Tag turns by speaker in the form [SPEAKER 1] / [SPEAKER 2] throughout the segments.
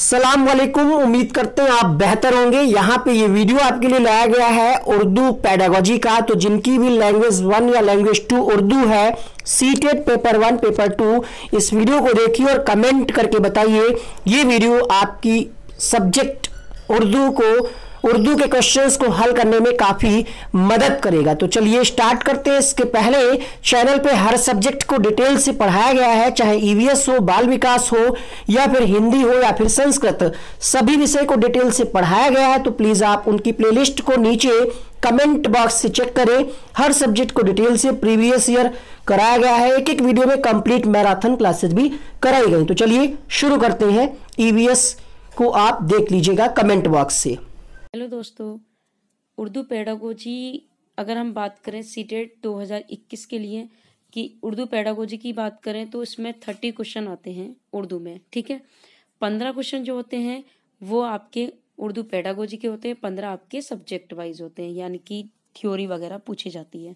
[SPEAKER 1] सलाम वालेकुम उम्मीद करते हैं आप बेहतर होंगे यहाँ पे ये वीडियो आपके लिए लाया गया है उर्दू पैडागोजी का तो जिनकी भी लैंग्वेज वन या लैंग्वेज टू उर्दू है C TET paper one paper two इस वीडियो को देखिए और कमेंट करके बताइए ये वीडियो आपकी सब्जेक्ट उर्दू को उर्दू के क्वेश्चंस को हल करने में काफी मदद करेगा तो चलिए स्टार्ट करते हैं इसके पहले चैनल पे हर सब्जेक्ट को डिटेल से पढ़ाया गया है चाहे ईवीएस e हो बाल विकास हो या फिर हिंदी हो या फिर संस्कृत सभी विषय को डिटेल से पढ़ाया गया है तो प्लीज आप उनकी प्लेलिस्ट को नीचे कमेंट बॉक्स से चेक करें हर सब्जेक्ट को डिटेल से प्रीवियस ईयर कराया गया है एक एक वीडियो में कंप्लीट मैराथन क्लासेस भी कराई गई तो चलिए शुरू करते हैं ईवीएस e को आप देख लीजिएगा कमेंट बॉक्स से हेलो दोस्तों उर्दू पैडागोजी अगर हम बात करें सीटेट 2021 के लिए कि उर्दू पैडागोजी की बात करें तो इसमें थर्टी क्वेश्चन आते हैं उर्दू में ठीक है पंद्रह क्वेश्चन जो होते हैं वो आपके उर्दू पैडागोजी के होते हैं पंद्रह आपके सब्जेक्ट वाइज होते हैं यानी कि थ्योरी वगैरह पूछी जाती है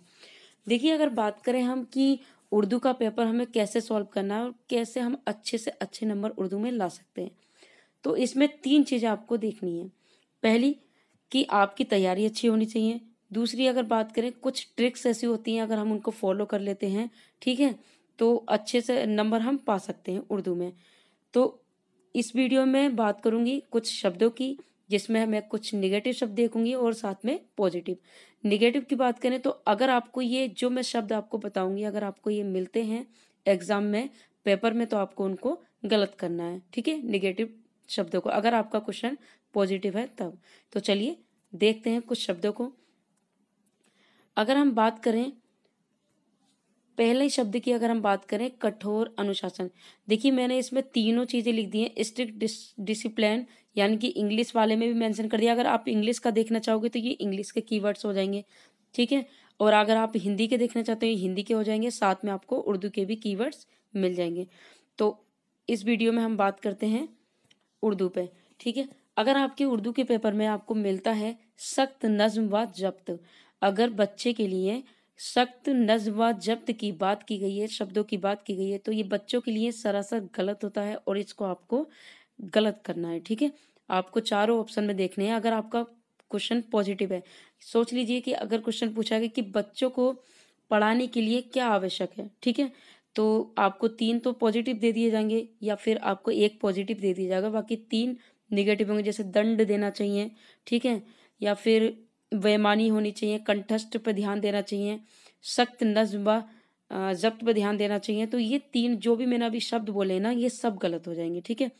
[SPEAKER 1] देखिए अगर बात करें हम कि उर्दू का पेपर हमें कैसे सॉल्व करना है और कैसे हम अच्छे से अच्छे नंबर उर्दू में ला सकते हैं तो इसमें तीन चीज़ें आपको देखनी है पहली कि आपकी तैयारी अच्छी होनी चाहिए दूसरी अगर बात करें कुछ ट्रिक्स ऐसी होती हैं अगर हम उनको फॉलो कर लेते हैं ठीक है तो अच्छे से नंबर हम पा सकते हैं उर्दू में तो इस वीडियो में बात करूँगी कुछ शब्दों की जिसमें मैं कुछ निगेटिव शब्द देखूंगी और साथ में पॉजिटिव निगेटिव की बात करें तो अगर आपको ये जो मैं शब्द आपको बताऊंगी अगर आपको ये मिलते हैं एग्ज़ाम में पेपर में तो आपको उनको गलत करना है ठीक है निगेटिव शब्दों को अगर आपका क्वेश्चन पॉजिटिव है तब तो चलिए देखते हैं कुछ शब्दों को अगर हम बात करें पहले शब्द की अगर हम बात करें कठोर अनुशासन देखिए मैंने इसमें तीनों चीज़ें लिख दी हैं स्ट्रिक्ट डिसिप्लिन यानी कि इंग्लिश वाले में भी मेंशन कर दिया अगर आप इंग्लिश का देखना चाहोगे तो ये इंग्लिश के कीवर्ड्स हो जाएंगे ठीक है और अगर आप हिंदी के देखना चाहते हो ये हिंदी के हो जाएंगे साथ में आपको उर्दू के भी की मिल जाएंगे तो इस वीडियो में हम बात करते हैं उर्दू पे ठीक है अगर आपके उर्दू के पेपर में आपको मिलता है सख्त नज्म व जब्त अगर बच्चे के लिए सख्त नज्म व जब्त की बात की गई है शब्दों की बात की गई है तो ये बच्चों के लिए सरासर गलत होता है और इसको आपको गलत करना है ठीक है आपको चारों ऑप्शन में देखने हैं अगर आपका क्वेश्चन पॉजिटिव है सोच लीजिए कि अगर क्वेश्चन पूछा गया कि बच्चों को पढ़ाने के लिए क्या आवश्यक है ठीक है तो आपको तीन तो पॉजिटिव दे दिए जाएंगे या फिर आपको एक पॉजिटिव दे दिया जाएगा बाकी तीन निगेटिव होंगे जैसे दंड देना चाहिए ठीक है या फिर बेमानी होनी चाहिए कंठस्थ पर ध्यान देना चाहिए सख्त नज्म व जब्त पर ध्यान देना चाहिए तो ये तीन जो भी मैंने अभी शब्द बोले ना ये सब गलत हो जाएंगे ठीक है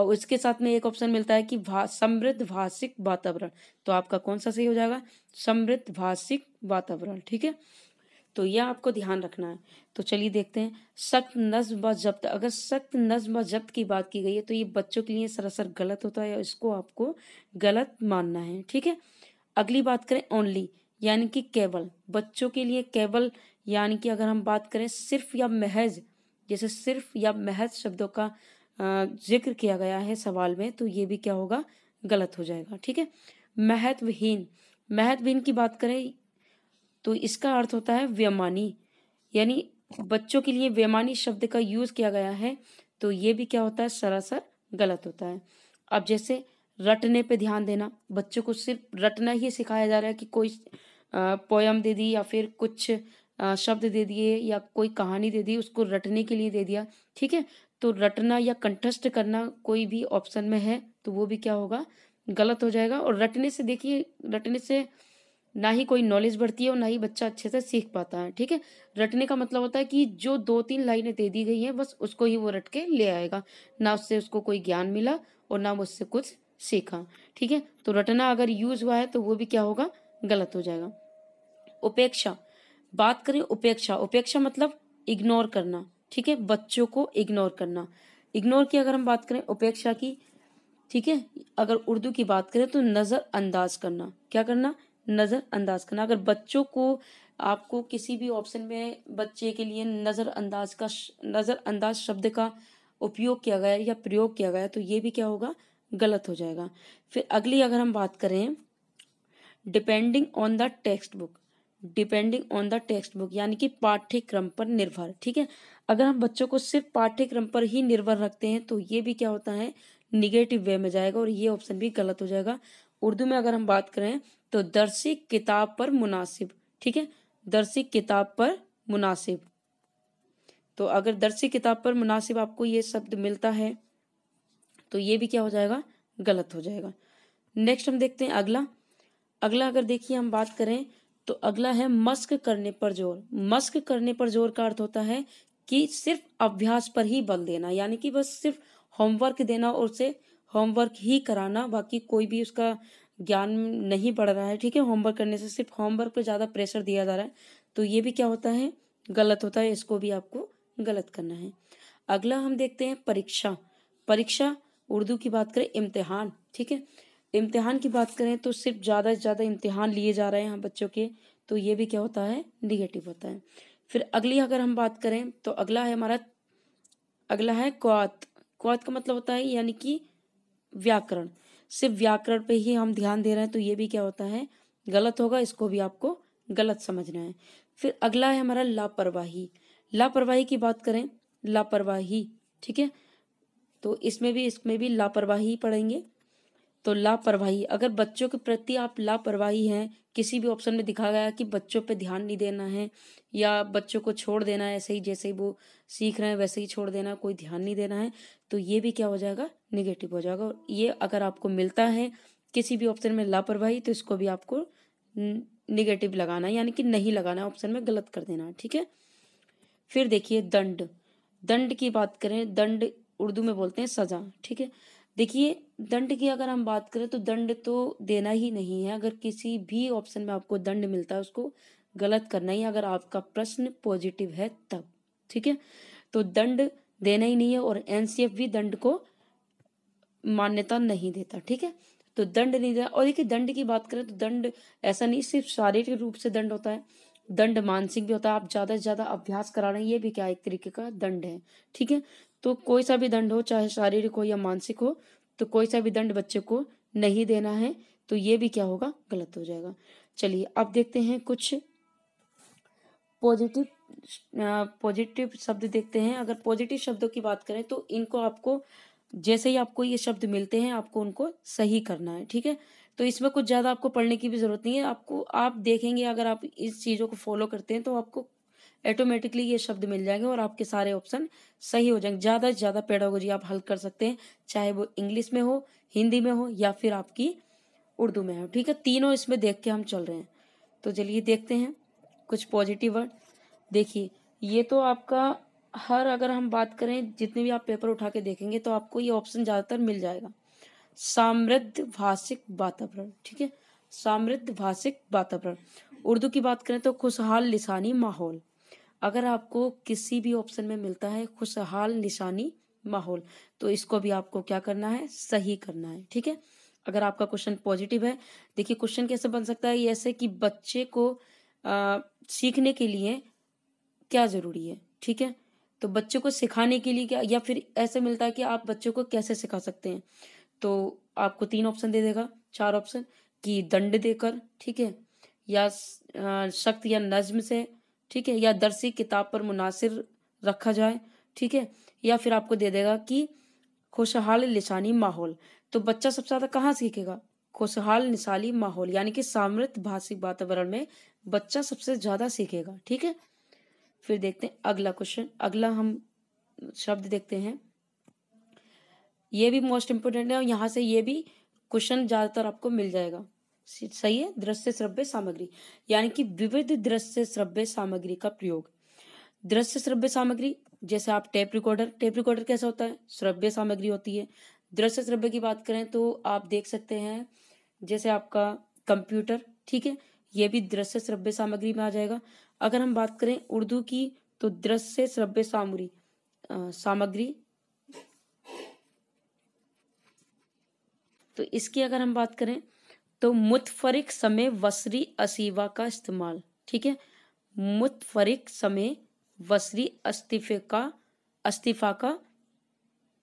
[SPEAKER 1] और उसके साथ में एक ऑप्शन मिलता है कि भा, समृद्ध भाषिक वातावरण तो आपका कौन सा सही हो जाएगा समृद्ध भाषिक वातावरण ठीक है तो यह आपको ध्यान रखना है तो चलिए देखते हैं सख्त नज्म व जब्त अगर सख्त नज्म व जब्त की बात की गई है तो ये बच्चों के लिए सरासर गलत होता है इसको आपको गलत मानना है ठीक है अगली बात करें ओनली यानी कि केवल बच्चों के लिए केवल यानी कि अगर हम बात करें सिर्फ या महज जैसे सिर्फ या महज शब्दों का जिक्र किया गया है सवाल में तो ये भी क्या होगा गलत हो जाएगा ठीक है महत्वहीन महत्वहीन की बात करें तो इसका अर्थ होता है व्यमानी यानी बच्चों के लिए व्यमानी शब्द का यूज़ किया गया है तो ये भी क्या होता है सरासर गलत होता है अब जैसे रटने पे ध्यान देना बच्चों को सिर्फ रटना ही सिखाया जा रहा है कि कोई पोयम दे दी या फिर कुछ शब्द दे दिए या कोई कहानी दे दी उसको रटने के लिए दे दिया ठीक है तो रटना या कंठस्थ करना कोई भी ऑप्शन में है तो वो भी क्या होगा गलत हो जाएगा और रटने से देखिए रटने से ना ही कोई नॉलेज बढ़ती है और ना ही बच्चा अच्छे से सीख पाता है ठीक है रटने का मतलब होता है कि जो दो तीन लाइनें दे दी गई हैं बस उसको ही वो रट के ले आएगा ना उससे उसको कोई ज्ञान मिला और ना उससे कुछ सीखा ठीक है तो रटना अगर यूज हुआ है तो वो भी क्या होगा गलत हो जाएगा उपेक्षा बात करें उपेक्षा उपेक्षा मतलब इग्नोर करना ठीक है बच्चों को इग्नोर करना इग्नोर की अगर हम बात करें उपेक्षा की ठीक है अगर उर्दू की बात करें तो नज़रअंदाज करना क्या करना नज़रअंदाज करना अगर बच्चों को आपको किसी भी ऑप्शन में बच्चे के लिए नज़रअंदाज का नज़रअंदाज शब्द का उपयोग किया गया या प्रयोग किया गया तो ये भी क्या होगा गलत हो जाएगा फिर अगली अगर हम बात करें depending on the textbook depending on the textbook यानी कि पाठ्यक्रम पर निर्भर ठीक है अगर हम बच्चों को सिर्फ पाठ्यक्रम पर ही निर्भर रखते हैं तो ये भी क्या होता है निगेटिव वे में जाएगा और ये ऑप्शन भी गलत हो जाएगा उर्दू में अगर हम बात करें तो दर्सी किताब पर मुनासिब ठीक है दर्सी किताब पर मुनासिब तो अगर दर्सी किताब पर मुनासिब आपको ये शब्द मिलता है तो ये भी क्या हो जाएगा गलत हो जाएगा नेक्स्ट हम देखते हैं अगला अगला अगर देखिए हम बात करें तो अगला है मस्क करने पर जोर मस्क करने पर जोर का अर्थ होता है कि सिर्फ अभ्यास पर ही बल देना यानी कि बस सिर्फ होमवर्क देना और उसे होमवर्क ही कराना बाकी कोई भी उसका ज्ञान नहीं बढ़ रहा है ठीक है होमवर्क करने से सिर्फ होमवर्क पर ज़्यादा प्रेशर दिया जा रहा है तो ये भी क्या होता है गलत होता है इसको भी आपको गलत करना है अगला हम देखते हैं परीक्षा परीक्षा उर्दू की बात करें इम्तिहान ठीक है इम्तिहान की बात करें तो सिर्फ ज़्यादा से ज़्यादा इम्तिहान लिए जा रहे हैं हम बच्चों के तो ये भी क्या होता है निगेटिव होता है फिर अगली अगर हम बात करें तो अगला है हमारा अगला है क्वात क्वात का मतलब होता है यानी कि व्याकरण सिर्फ व्याकरण पे ही हम ध्यान दे रहे हैं तो ये भी क्या होता है गलत होगा इसको भी आपको गलत समझना है फिर अगला है हमारा लापरवाही लापरवाही की बात करें लापरवाही ठीक है तो इसमें भी इसमें भी लापरवाही पढ़ेंगे तो लापरवाही अगर बच्चों के प्रति आप लापरवाही हैं किसी भी ऑप्शन में दिखा गया कि बच्चों पे ध्यान नहीं देना है या बच्चों को छोड़ देना है ऐसे ही जैसे ही वो सीख रहे हैं वैसे ही छोड़ देना है कोई ध्यान नहीं देना है तो ये भी क्या हो जाएगा निगेटिव हो जाएगा और ये अगर आपको मिलता है किसी भी ऑप्शन में लापरवाही तो इसको भी आपको निगेटिव लगाना है यानी कि नहीं लगाना है ऑप्शन में गलत कर देना ठीक है फिर देखिए दंड दंड की बात करें दंड उर्दू में बोलते हैं सजा ठीक है देखिए दंड की अगर हम बात करें तो दंड तो देना ही नहीं है अगर किसी भी ऑप्शन में आपको दंड मिलता है उसको गलत करना ही अगर आपका प्रश्न पॉजिटिव है तब ठीक है तो दंड देना ही नहीं है और एनसीएफ भी दंड को मान्यता नहीं देता ठीक है तो दंड नहीं देता और देखिए दंड की बात करें तो दंड ऐसा नहीं सिर्फ शारीरिक रूप से दंड होता है दंड मानसिक भी होता है आप ज़्यादा से ज़्यादा अभ्यास करा रहे हैं ये भी क्या एक तरीके का दंड है ठीक है तो कोई सा भी दंड हो चाहे शारीरिक हो या मानसिक हो तो कोई सा भी दंड बच्चे को नहीं देना है तो ये भी क्या होगा गलत हो जाएगा चलिए अब देखते हैं कुछ पॉजिटिव पॉजिटिव शब्द देखते हैं अगर पॉजिटिव शब्दों की बात करें तो इनको आपको जैसे ही आपको ये शब्द मिलते हैं आपको उनको सही करना है ठीक है तो इसमें कुछ ज़्यादा आपको पढ़ने की भी ज़रूरत नहीं है आपको आप देखेंगे अगर आप इस चीज़ों को फॉलो करते हैं तो आपको ऑटोमेटिकली ये शब्द मिल जाएंगे और आपके सारे ऑप्शन सही हो जाएंगे ज़्यादा से ज़्यादा पेडोगोजी आप हल कर सकते हैं चाहे वो इंग्लिश में हो हिंदी में हो या फिर आपकी उर्दू में हो ठीक है तीनों इसमें देख के हम चल रहे हैं तो चलिए देखते हैं कुछ पॉजिटिव वर्ड देखिए ये तो आपका हर अगर हम बात करें जितने भी आप पेपर उठा के देखेंगे तो आपको ये ऑप्शन ज़्यादातर मिल जाएगा समृद्ध भाषिक वातावरण ठीक है समृद्ध भाषिक वातावरण उर्दू की बात करें तो खुशहाल लिसानी माहौल अगर आपको किसी भी ऑप्शन में मिलता है खुशहाल निशानी माहौल तो इसको भी आपको क्या करना है सही करना है ठीक है अगर आपका क्वेश्चन पॉजिटिव है देखिए क्वेश्चन कैसे बन सकता है ऐसे कि बच्चे को आ, सीखने के लिए क्या जरूरी है ठीक है तो बच्चों को सिखाने के लिए क्या या फिर ऐसे मिलता है कि आप बच्चों को कैसे सिखा सकते हैं तो आपको तीन ऑप्शन दे देगा चार ऑप्शन कि दंड देकर ठीक है या शक्त या नज्म से ठीक है या दरसी किताब पर मुनासिर रखा जाए ठीक है या फिर आपको दे देगा कि खुशहाल लिसानी माहौल तो बच्चा सबसे ज़्यादा कहाँ सीखेगा खुशहाल निसाली माहौल यानी कि सामृत भाषिक वातावरण में बच्चा सबसे ज़्यादा सीखेगा ठीक है फिर देखते हैं अगला क्वेश्चन अगला हम शब्द देखते हैं ये भी मोस्ट इम्पोर्टेंट है और यहाँ से ये भी क्वेश्चन ज़्यादातर आपको मिल जाएगा सही है दृश्य श्रव्य सामग्री यानी कि विविध दृश्य श्रव्य सामग्री का प्रयोग दृश्य श्रव्य सामग्री जैसे आप टेप रिकॉर्डर टेप रिकॉर्डर कैसा होता है श्रव्य सामग्री होती है दृश्य श्रव्य की बात करें तो आप देख सकते हैं जैसे आपका कंप्यूटर ठीक है ये भी दृश्य श्रव्य सामग्री में आ जाएगा अगर हम बात करें उर्दू की तो दृश्य श्रव्य सामग्री सामग्री तो इसकी अगर हम बात करें तो मुतफरिक समय वसरी असीवा का इस्तेमाल ठीक है मुतफरिक समय वसरी अस्तीफे का अस्तीफा का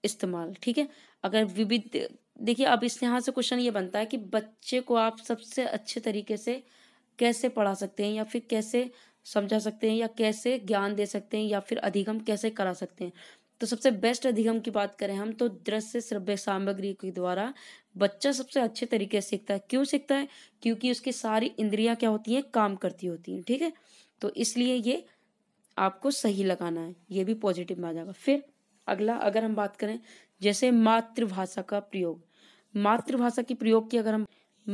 [SPEAKER 1] इस्तेमाल ठीक है अगर विविध देखिए अब इस यहाँ से क्वेश्चन ये बनता है कि बच्चे को आप सबसे अच्छे तरीके से कैसे पढ़ा सकते हैं या फिर कैसे समझा सकते हैं या कैसे ज्ञान दे सकते हैं या फिर अधिगम कैसे करा सकते हैं तो सबसे बेस्ट अधिगम की बात करें हम तो दृश्य श्रव्य सामग्री के द्वारा बच्चा सबसे अच्छे तरीके से सीखता है क्यों सीखता है क्योंकि उसकी सारी इंद्रियां क्या होती हैं काम करती होती हैं ठीक है तो इसलिए ये आपको सही लगाना है ये भी पॉजिटिव में आ जाएगा फिर अगला अगर हम बात करें जैसे मातृभाषा का प्रयोग मातृभाषा की प्रयोग की अगर हम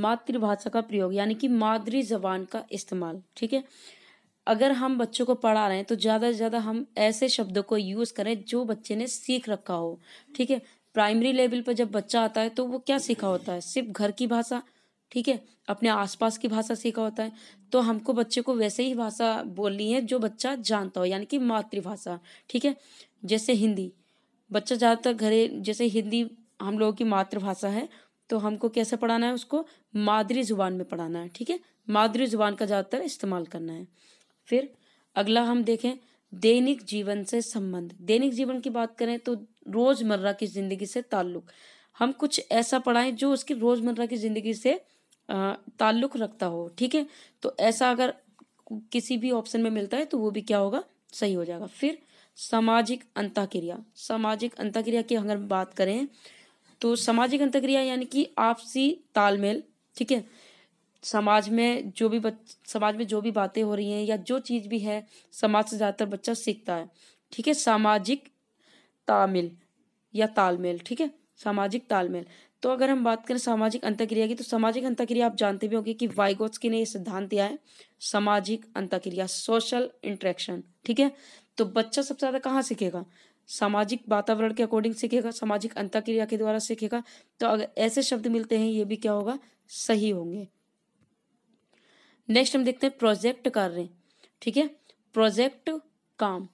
[SPEAKER 1] मातृभाषा का प्रयोग यानी कि मादरी जबान का इस्तेमाल ठीक है अगर हम बच्चों को पढ़ा रहे हैं तो ज़्यादा से ज़्यादा हम ऐसे शब्दों को यूज़ करें जो बच्चे ने सीख रखा हो ठीक है प्राइमरी लेवल पर जब बच्चा आता है तो वो क्या सीखा होता है सिर्फ घर की भाषा ठीक है अपने आसपास की भाषा सीखा होता है तो हमको बच्चे को वैसे ही भाषा बोलनी है जो बच्चा जानता हो यानी कि मातृभाषा ठीक है जैसे हिंदी बच्चा ज़्यादातर घरे जैसे हिंदी हम लोगों की मातृभाषा है तो हमको कैसे पढ़ाना है उसको मादरी ज़ुबान में पढ़ाना है ठीक है मादरी ज़ुबान का ज़्यादातर इस्तेमाल करना है फिर अगला हम देखें दैनिक जीवन से संबंध दैनिक जीवन की बात करें तो रोज़मर्रा की ज़िंदगी से ताल्लुक़ हम कुछ ऐसा पढ़ाएं जो उसकी रोज़मर्रा की ज़िंदगी से ताल्लुक़ रखता हो ठीक है तो ऐसा अगर किसी भी ऑप्शन में मिलता है तो वो भी क्या होगा सही हो जाएगा फिर सामाजिक क्रिया सामाजिक क्रिया की अगर बात करें तो सामाजिक अंतक्रिया यानी कि आपसी तालमेल ठीक है समाज में जो भी बच समाज में जो भी बातें हो रही हैं या जो चीज़ भी है समाज से ज़्यादातर बच्चा सीखता है ठीक है सामाजिक तामिल या तालमेल ठीक है सामाजिक तालमेल तो अगर हम बात करें सामाजिक अंतक्रिया की तो सामाजिक अंतक्रिया आप जानते भी होंगे कि वाइगोत्सकी ने यह सिद्धांत दिया है सामाजिक अंतक्रिया सोशल इंट्रैक्शन ठीक है तो बच्चा सबसे ज़्यादा कहाँ सीखेगा सामाजिक वातावरण के अकॉर्डिंग सीखेगा सामाजिक अंतक्रिया के द्वारा सीखेगा तो अगर ऐसे शब्द मिलते हैं ये भी क्या होगा सही होंगे नेक्स्ट हम देखते हैं प्रोजेक्ट कार्य ठीक है प्रोजेक्ट काम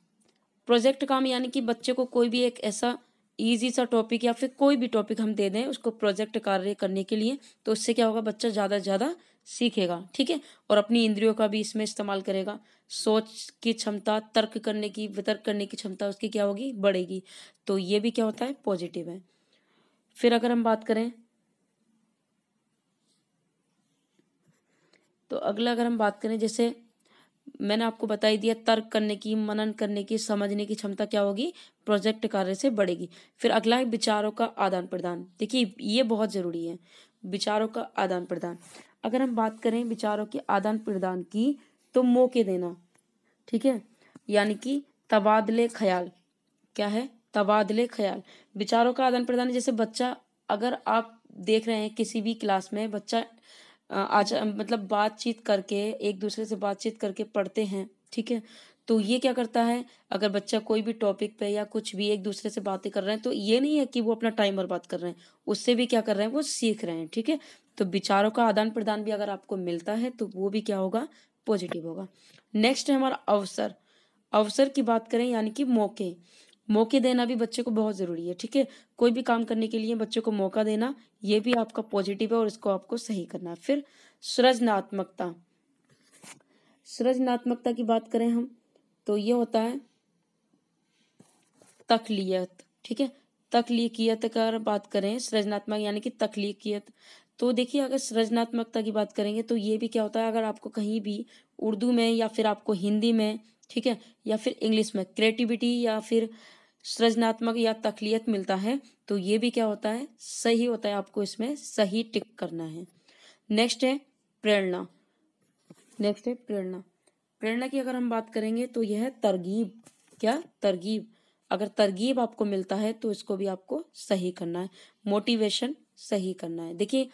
[SPEAKER 1] प्रोजेक्ट काम यानी कि बच्चे को कोई भी एक ऐसा ईजी सा टॉपिक या फिर कोई भी टॉपिक हम दे दें उसको प्रोजेक्ट कार्य करने के लिए तो उससे क्या होगा बच्चा ज़्यादा से ज़्यादा सीखेगा ठीक है और अपनी इंद्रियों का भी इसमें इस्तेमाल करेगा सोच की क्षमता तर्क करने की वितर्क करने की क्षमता उसकी क्या होगी बढ़ेगी तो ये भी क्या होता है पॉजिटिव है फिर अगर हम बात करें तो अगला अगर हम बात करें जैसे मैंने आपको बता ही दिया तर्क करने की मनन करने की समझने की क्षमता क्या होगी प्रोजेक्ट कार्य से बढ़ेगी फिर अगला है विचारों का आदान प्रदान देखिए ये बहुत ज़रूरी है विचारों का आदान प्रदान अगर हम बात करें विचारों के आदान प्रदान की तो मौके देना ठीक है यानी कि तबादले ख्याल क्या है तबादले ख्याल विचारों का आदान प्रदान जैसे बच्चा अगर आप देख रहे हैं किसी भी क्लास में बच्चा आज मतलब बातचीत करके एक दूसरे से बातचीत करके पढ़ते हैं ठीक है तो ये क्या करता है अगर बच्चा कोई भी टॉपिक पे या कुछ भी एक दूसरे से बातें कर रहे हैं तो ये नहीं है कि वो अपना टाइम और बात कर रहे हैं उससे भी क्या कर रहे हैं वो सीख रहे हैं ठीक है तो विचारों का आदान प्रदान भी अगर आपको मिलता है तो वो भी क्या होगा पॉजिटिव होगा नेक्स्ट है हमारा अवसर अवसर की बात करें यानी कि मौके मौके देना भी बच्चे को बहुत ज़रूरी है ठीक है कोई भी काम करने के लिए बच्चे को मौका देना ये भी आपका पॉजिटिव है और इसको आपको सही करना है फिर सृजनात्मकता सृजनात्मकता की बात करें हम तो ये होता है तकलीयत ठीक है तकलीकियत का बात करें सृजनात्मक यानी कि तकलीकियत तो देखिए अगर सृजनात्मकता की बात करेंगे तो ये भी क्या होता है अगर आपको कहीं भी उर्दू में या फिर आपको हिंदी में ठीक है या फिर इंग्लिश में क्रिएटिविटी या फिर सृजनात्मक या तकलीत मिलता है तो ये भी क्या होता है सही होता है आपको इसमें सही टिक करना है नेक्स्ट है प्रेरणा नेक्स्ट है प्रेरणा प्रेरणा की अगर हम बात करेंगे तो यह है तरगीब क्या तरगीब अगर तरगीब आपको मिलता है तो इसको भी आपको सही करना है मोटिवेशन सही करना है देखिए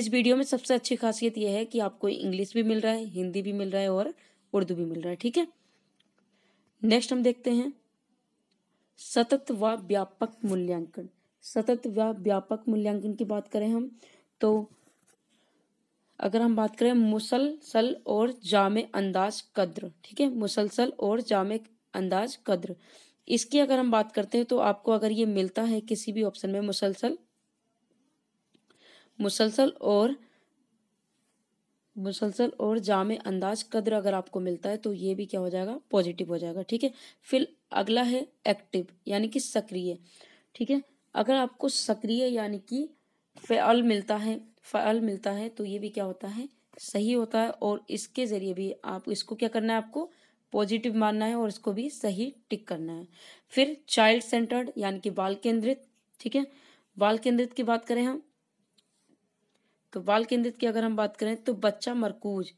[SPEAKER 1] इस वीडियो में सबसे अच्छी खासियत यह है कि आपको इंग्लिश भी मिल रहा है हिंदी भी मिल रहा है और उर्दू भी मिल रहा है ठीक है नेक्स्ट हम देखते हैं सतत व व्यापक मूल्यांकन सतत व व्यापक मूल्यांकन की बात करें हम तो अगर हम बात करें मुसलसल और जामे अंदाज कद्र ठीक है मुसलसल और जामे अंदाज कद्र इसकी अगर हम बात करते हैं तो आपको अगर ये मिलता है किसी भी ऑप्शन में मुसलसल मुसलसल और मुसलसल और जाम अंदाज कदर अगर आपको मिलता है तो ये भी क्या हो जाएगा पॉजिटिव हो जाएगा ठीक है फिर अगला है एक्टिव यानी कि सक्रिय ठीक है अगर आपको सक्रिय यानी कि फ़ल मिलता है फ़ल मिलता है तो ये भी क्या होता है सही होता है और इसके ज़रिए भी आप इसको क्या करना है आपको पॉजिटिव मानना है और इसको भी सही टिक करना है फिर चाइल्ड सेंटर्ड यानी कि बाल केंद्रित ठीक है बाल केंद्रित की बात करें हम तो बाल केंद्रित की अगर हम बात करें तो बच्चा मरकूज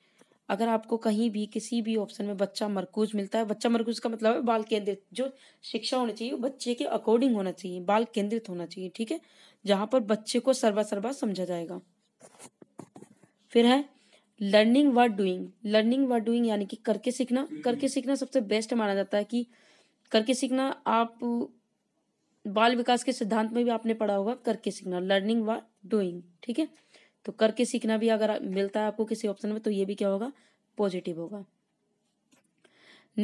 [SPEAKER 1] अगर आपको कहीं भी किसी भी ऑप्शन में बच्चा मरकूज मिलता है बच्चा मरकूज का मतलब है बाल केंद्रित जो शिक्षा होनी चाहिए वो बच्चे के अकॉर्डिंग होना चाहिए बाल केंद्रित होना चाहिए ठीक है जहां पर बच्चे को सर्वा सर्वा समझा जाएगा फिर है लर्निंग व डूइंग लर्निंग व डूइंग यानी कि करके सीखना करके सीखना सबसे बेस्ट माना जाता है कि करके सीखना आप बाल विकास के सिद्धांत में भी आपने पढ़ा होगा करके सीखना लर्निंग व डूइंग ठीक है तो करके सीखना भी अगर मिलता है आपको किसी ऑप्शन में तो ये भी क्या होगा पॉजिटिव होगा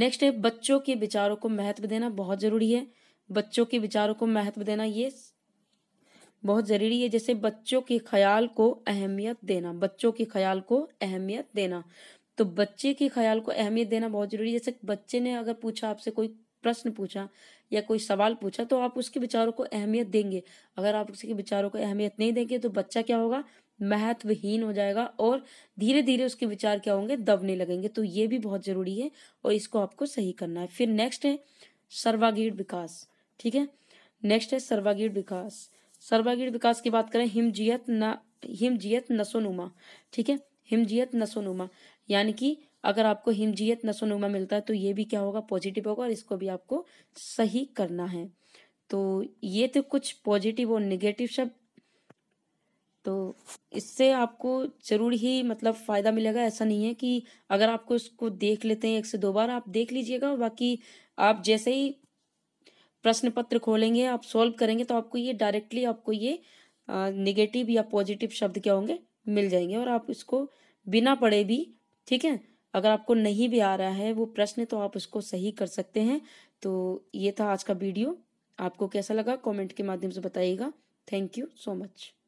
[SPEAKER 1] नेक्स्ट है बच्चों के विचारों को महत्व देना बहुत ज़रूरी है बच्चों के विचारों को महत्व देना ये बहुत ज़रूरी है जैसे बच्चों के ख्याल को अहमियत देना बच्चों के ख्याल को अहमियत देना तो बच्चे के ख्याल को अहमियत देना बहुत ज़रूरी है जैसे बच्चे ने अगर पूछा आपसे कोई प्रश्न पूछा या कोई सवाल पूछा तो आप उसके विचारों को अहमियत देंगे अगर आप उसके विचारों को अहमियत नहीं देंगे तो बच्चा क्या होगा महत्वहीन हो जाएगा और धीरे धीरे उसके विचार क्या होंगे दबने लगेंगे तो ये भी बहुत ज़रूरी है और इसको आपको सही करना है फिर नेक्स्ट है सर्वागीण विकास ठीक है नेक्स्ट है सर्वागीण विकास सर्वागीण विकास की बात करें हिमजियत न हिमजियत नसोनुमा ठीक है हिमजियत नसोनुमा यानी कि अगर आपको हिमजियत नसोनुमा मिलता है तो ये भी क्या होगा पॉजिटिव होगा और इसको भी आपको सही करना है तो ये तो कुछ पॉजिटिव और निगेटिव शब्द तो इससे आपको ज़रूर ही मतलब फ़ायदा मिलेगा ऐसा नहीं है कि अगर आपको इसको देख लेते हैं एक से दो बार आप देख लीजिएगा बाकी आप जैसे ही प्रश्न पत्र खोलेंगे आप सॉल्व करेंगे तो आपको ये डायरेक्टली आपको ये निगेटिव या पॉजिटिव शब्द क्या होंगे मिल जाएंगे और आप इसको बिना पढ़े भी ठीक है अगर आपको नहीं भी आ रहा है वो प्रश्न तो आप उसको सही कर सकते हैं तो ये था आज का वीडियो आपको कैसा लगा कमेंट के माध्यम से बताइएगा थैंक यू सो मच